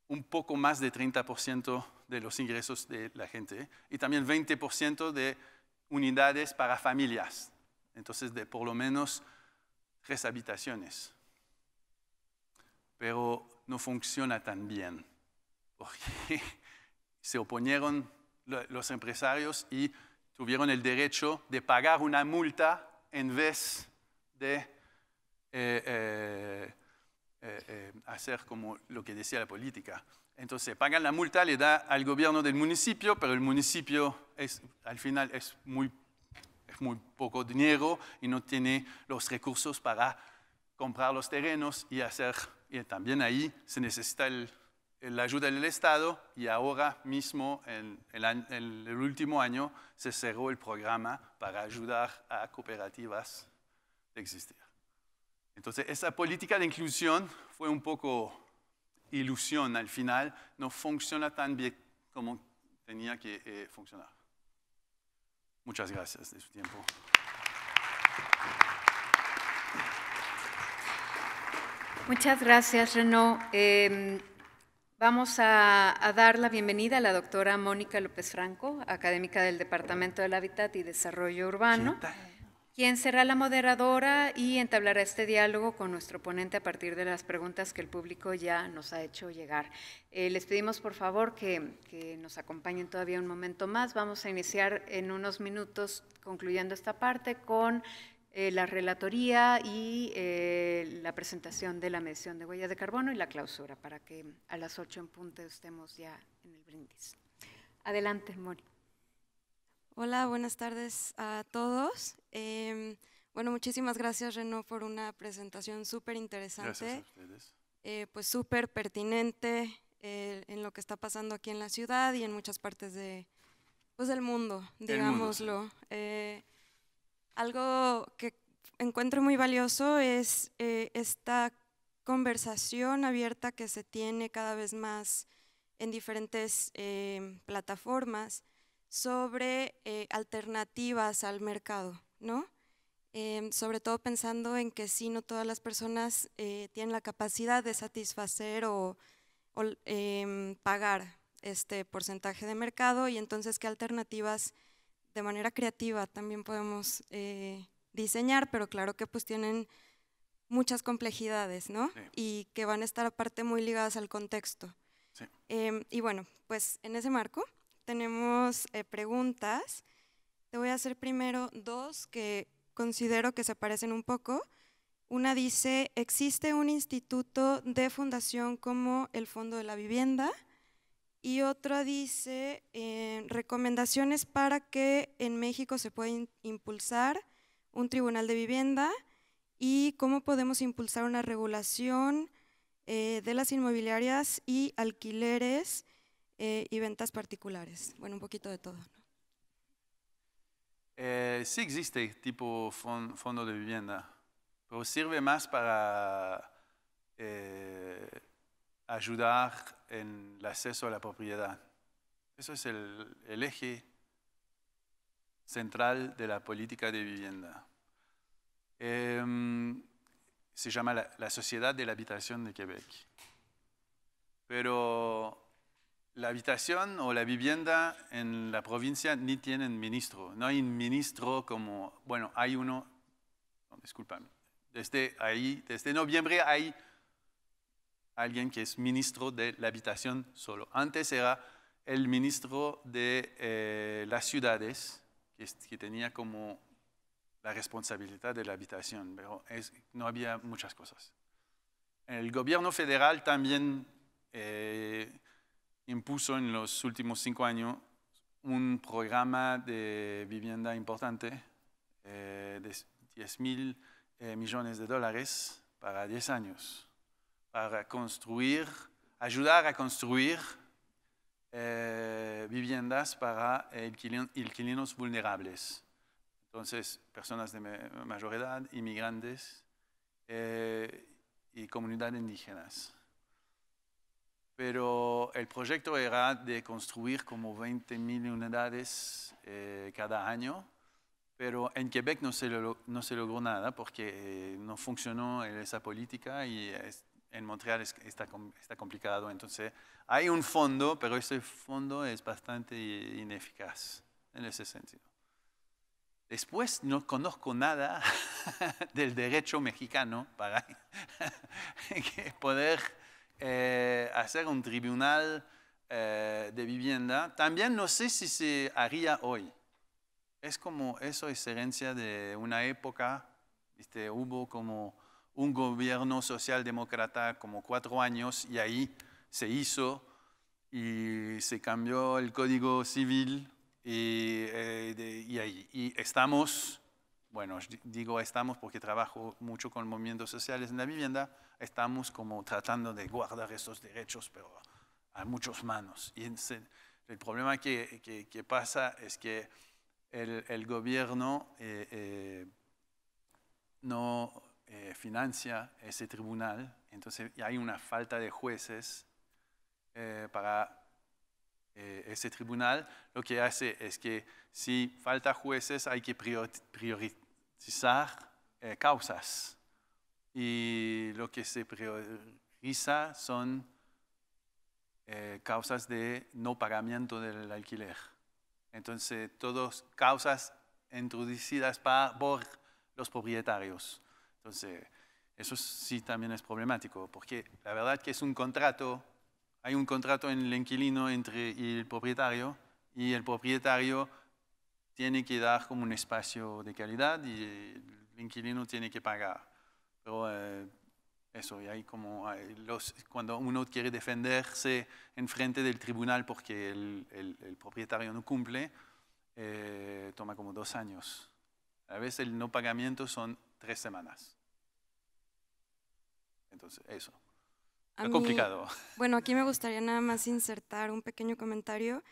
un poco más de 30% de los ingresos de la gente ¿eh? y también 20% de unidades para familias, entonces de por lo menos tres habitaciones. Pero no funciona tan bien, porque se oponieron los empresarios y tuvieron el derecho de pagar una multa en vez de eh, eh, eh, hacer como lo que decía la política. Entonces, pagan la multa, le da al gobierno del municipio, pero el municipio es, al final es muy, es muy poco dinero y no tiene los recursos para comprar los terrenos y hacer, y también ahí se necesita la ayuda del Estado y ahora mismo, en, el, el último año, se cerró el programa para ayudar a cooperativas a existir. Entonces, esa política de inclusión fue un poco ilusión al final, no funciona tan bien como tenía que eh, funcionar. Muchas gracias de su tiempo. Muchas gracias, Renaud. Em, vamos a, dar la bienvenida a la doctora Mónica López Franco, académica del Departamento del Hábitat y Desarrollo Urbano quien será la moderadora y entablará este diálogo con nuestro ponente a partir de las preguntas que el público ya nos ha hecho llegar. Eh, les pedimos por favor que, nos acompañen todavía un momento más. Vamos a iniciar en unos minutos, concluyendo esta parte, con eh, la relatoría y eh, la presentación de la medición de huella de carbono y la clausura, para que a las 8 en punto estemos ya en el brindis. Adelante, Mónica. Hola, buenas tardes a todos. Em, bueno, muchísimas gracias Renaud, por una presentación súper interesante, eh, pues súper pertinente eh, en lo que está pasando aquí en la ciudad y en muchas partes de, pues, del mundo, digámoslo. Eh, algo que encuentro muy valioso es eh, esta conversación abierta que se tiene cada vez más en diferentes em, plataformas sobre eh, alternativas al mercado, ¿no? Em, sobre todo pensando en que sí, no todas las personas eh, tienen la capacidad de satisfacer o, em, pagar este porcentaje de mercado y entonces qué alternativas de manera creativa también podemos eh, diseñar, pero claro que pues tienen muchas complejidades, ¿no? Y que van a estar aparte muy ligadas al contexto. Em, y bueno, pues en ese marco tenemos eh, preguntas. Te voy a hacer primero dos que considero que se parecen un poco. Una dice, ¿existe un instituto de fundación como el Fondo de la Vivienda? Y otra dice, eh, recomendaciones para que en México se pueda impulsar un tribunal de vivienda y cómo podemos impulsar una regulación eh, de las inmobiliarias y alquileres eh, y ventas particulares. Bueno, un poquito de todo. ¿no? Eh, sí existe tipo fondo de vivienda, pero sirve más para eh, ayudar en el acceso a la propiedad. Eso es el, eje central de la política de vivienda. Em, se llama la, la Sociedad de la Habitación de Quebec. Pero la habitación o la vivienda en la provincia ni tienen ministro. No hay un ministro como, bueno, hay uno, no, desde ahí, desde noviembre hay alguien que es ministro de la habitación solo. Antes era el ministro de eh, las ciudades, que, tenía como la responsabilidad de la habitación, pero es, no había muchas cosas. El gobierno federal también... Eh, impuso en los últimos cinco años un programa de vivienda importante eh, de 10 mil eh, millones de dólares para 10 años, para construir, ayudar a construir eh, viviendas para inquilinos vulnerables. Entonces, personas de mayor edad, inmigrantes y comunidades indígenas pero el proyecto era de construir como 20.000 unidades eh, cada año, pero en Quebec no se, no se logró nada porque eh, no funcionó esa política y en Montreal está, está complicado. Entonces hay un fondo, pero ese fondo es bastante ineficaz en ese sentido. Después no conozco nada del derecho mexicano para poder eh, hacer un tribunal eh, de vivienda. También no sé si se haría hoy. Es como eso es herencia de una época. Hubo como un gobierno socialdemócrata como cuatro años y ahí se hizo y se cambió el código civil y, eh, ahí. estamos, bueno, digo estamos porque trabajo mucho con movimientos sociales en la vivienda, estamos como tratando de guardar esos derechos, pero hay muchas manos. Y el problema que, pasa es que el, gobierno eh, eh, no eh, financia ese tribunal, entonces hay una falta de jueces para ese tribunal. Lo que hace es que si falta jueces hay que priorizar causas y lo que se prioriza son eh, causas de no pagamiento del alquiler. Entonces, todas causas introducidas por los propietarios. Entonces, eso sí también es problemático, porque la verdad que es un contrato, hay un contrato en el inquilino entre el propietario, y el propietario tiene que dar como un espacio de calidad y el inquilino tiene que pagar. Pero eh, eso, y hay como cuando uno quiere defenderse en frente del tribunal porque el, propietario no cumple, eh, toma como dos años. A veces el no pagamiento son tres semanas. Entonces, eso. es complicado. Bueno, aquí me gustaría nada más insertar un pequeño comentario.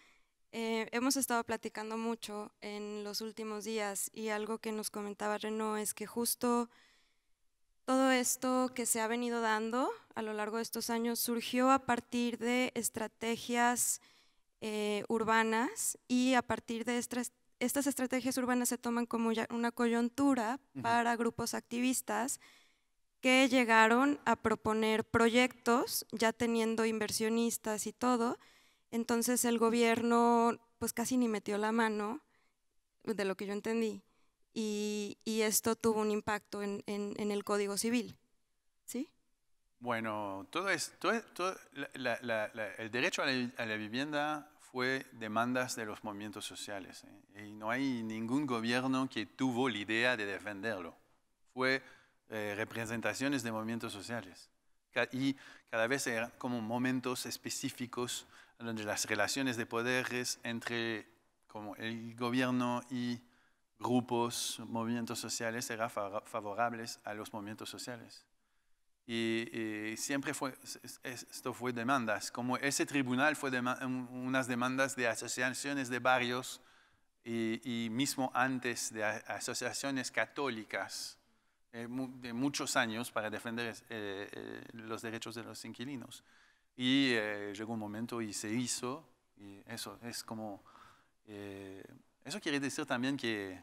Eh, hemos estado platicando mucho en los últimos días y algo que nos comentaba Reno es que justo todo esto que se ha venido dando a lo largo de estos años surgió a partir de estrategias eh, urbanas y a partir de estas, estrategias urbanas se toman como una coyuntura para grupos activistas que llegaron a proponer proyectos ya teniendo inversionistas y todo. Entonces el gobierno pues casi ni metió la mano de lo que yo entendí y, esto tuvo un impacto en, el Código Civil. ¿Sí? Bueno, todo es, todo, el derecho a, la, vivienda fue demandas de los movimientos sociales ¿eh? y no hay ningún gobierno que tuvo la idea de defenderlo. Fue eh, representaciones de movimientos sociales y cada vez eran como momentos específicos donde las relaciones de poderes entre como el gobierno y grupos, movimientos sociales, era favorables a los movimientos sociales. Y, siempre fue, esto fue demandas, como ese tribunal fue unas demandas de asociaciones de barrios y, mismo antes de asociaciones católicas eh, de muchos años para defender eh, eh, los derechos de los inquilinos. Y llegó un momento y se hizo, y eso es como... Eso quiere decir también que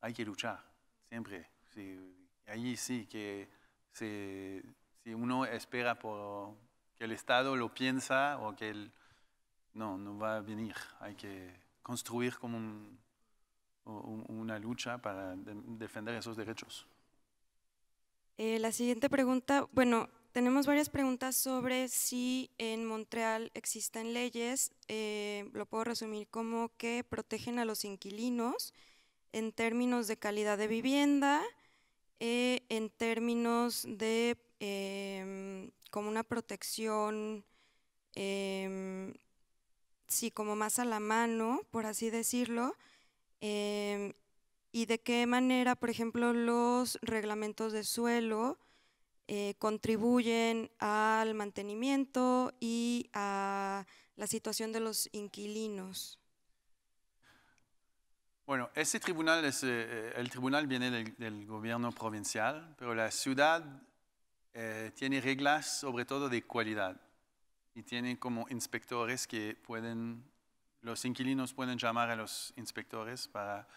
hay que luchar, siempre. allí sí que si uno espera por que el Estado lo piensa o que él no, no va a venir. Hay que construir como una lucha para defender esos derechos. Eh, la siguiente pregunta, bueno, tenemos varias preguntas sobre si en Montreal existen leyes, eh, lo puedo resumir como que protegen a los inquilinos en términos de calidad de vivienda, eh, en términos de em, como una protección, em, sí, como más a la mano, por así decirlo, em, y de qué manera, por ejemplo, los reglamentos de suelo eh, contribuyen al mantenimiento y a la situación de los inquilinos. Bueno, ese tribunal, es, eh, eh, el tribunal viene del, gobierno provincial, pero la ciudad eh, tiene reglas sobre todo de cualidad y tiene como inspectores que pueden, los inquilinos pueden llamar a los inspectores para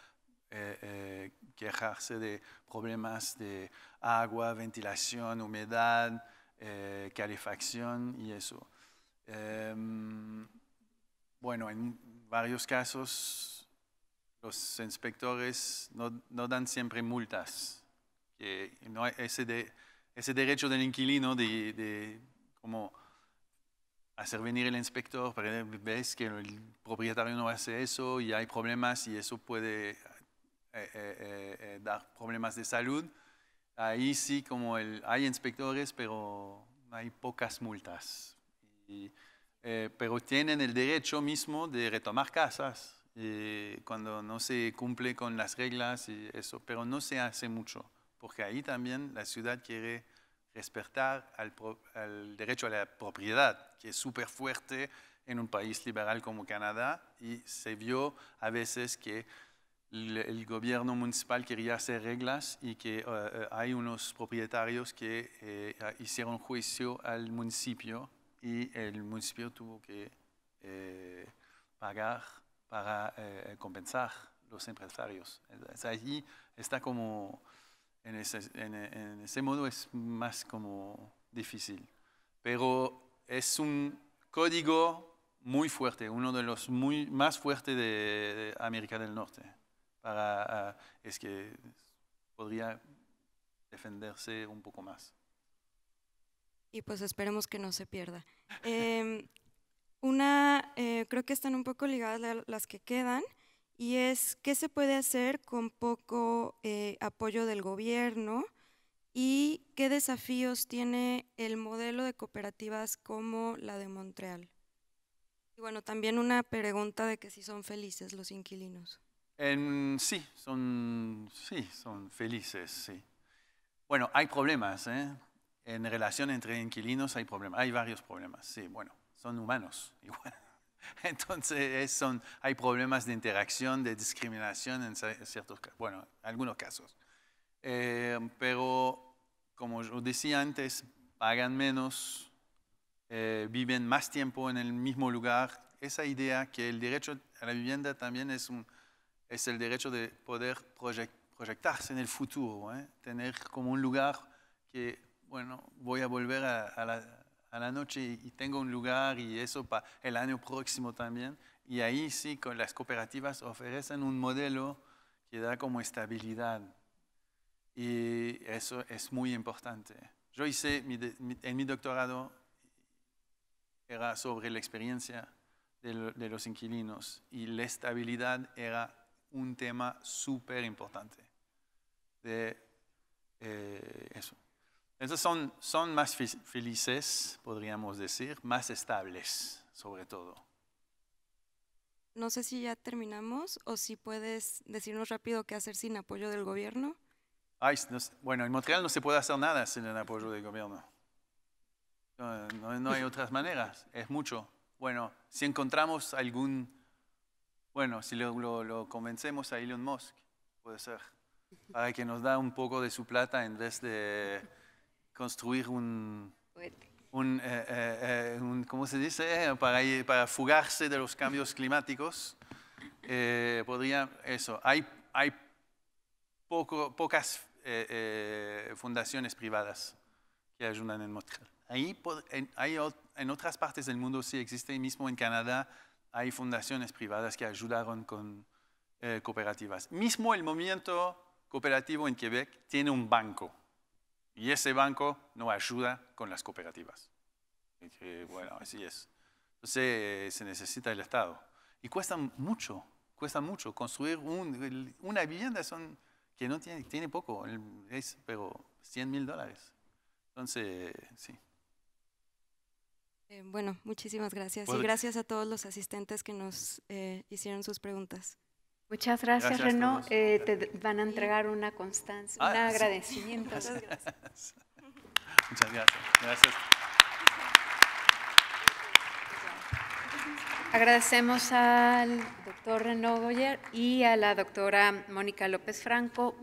quejarse de problemas de agua, ventilación, humedad, calefacción y eso. Em, bueno, en varios casos los inspectores no, dan siempre multas. Que no ese, de, ese derecho del inquilino de, hacer venir el inspector, pero ves que el propietario no hace eso y hay problemas y eso puede eh, eh, eh, dar problemas de salud. Ahí sí, como hay inspectores, pero hay pocas multas. pero tienen el derecho mismo de retomar casas y eh, cuando no se cumple con las reglas y eso, pero no se hace mucho, porque ahí también la ciudad quiere respetar el derecho a la propiedad, que es súper fuerte en un país liberal como Canadá, y se vio a veces que el, gobierno municipal quería hacer reglas y que eh, eh, hay unos propietarios que hicieron juicio al municipio y el municipio tuvo que pagar para eh, compensar los empresarios. allí está como, en ese, modo es más como difícil, pero es un código muy fuerte, uno de los muy, más fuertes de, América del Norte. Para, eh, es que podría defenderse un poco más. Y pues esperemos que no se pierda. Em, una, eh, creo que están un poco ligadas las que quedan, y es qué se puede hacer con poco eh, apoyo del gobierno y qué desafíos tiene el modelo de cooperativas como la de Montreal. Y bueno, también una pregunta de que si son felices los inquilinos. sí, son, sí, son felices, sí. Bueno, hay problemas, ¿eh? En relación entre inquilinos hay problemas, hay varios problemas, sí, bueno son humanos Entonces son, hay problemas de interacción, de discriminación en ciertos bueno, algunos casos. Eh, pero como yo decía antes, pagan menos, eh, viven más tiempo en el mismo lugar. Esa idea que el derecho a la vivienda también es, un, es el derecho de poder proyectarse en el futuro, ¿eh? tener como un lugar que, bueno, voy a volver a, a la a la noche y tengo un lugar y eso para el año próximo también. Y ahí sí, con las cooperativas ofrecen un modelo que da como estabilidad. Y eso es muy importante. Yo hice, en mi doctorado, era sobre la experiencia de, los inquilinos y la estabilidad era un tema súper importante de eh, eso. Esos son, son más felices, podríamos decir, más estables, sobre todo. No sé si ya terminamos o si puedes decirnos rápido qué hacer sin apoyo del gobierno. Ay, bueno, en Montreal no se puede hacer nada sin el apoyo del gobierno. No, hay otras maneras, es mucho. Bueno, si encontramos algún, bueno, si lo, lo, lo, convencemos a Elon Musk, puede ser, para que nos da un poco de su plata en vez de construir un, eh, eh, eh, un, ¿cómo se dice? Para, para, fugarse de los cambios climáticos. podría, eso, hay, hay poco, pocas fundaciones privadas que ayudan en Montreal. Ahí, en, en otras partes del mundo sí existe, mismo en Canadá hay fundaciones privadas que ayudaron con cooperativas. Mismo el movimiento cooperativo en Quebec tiene un banco y ese banco no ayuda con las cooperativas. bueno, así es. Entonces se necesita el Estado. Y cuesta mucho, cuesta mucho. Construir una vivienda son, que no tiene, tiene poco, pero 100 mil dólares. Entonces, sí. Eh, bueno, muchísimas gracias. Y pues, gracias a todos los asistentes que nos eh, hicieron sus preguntas. Muchas gracias, Renaud. Eh, te van a entregar una constancia, un ah, agradecimiento. Muchas gracias. Agradecemos al doctor Renaud Goyer y a la doctora Mónica López Franco.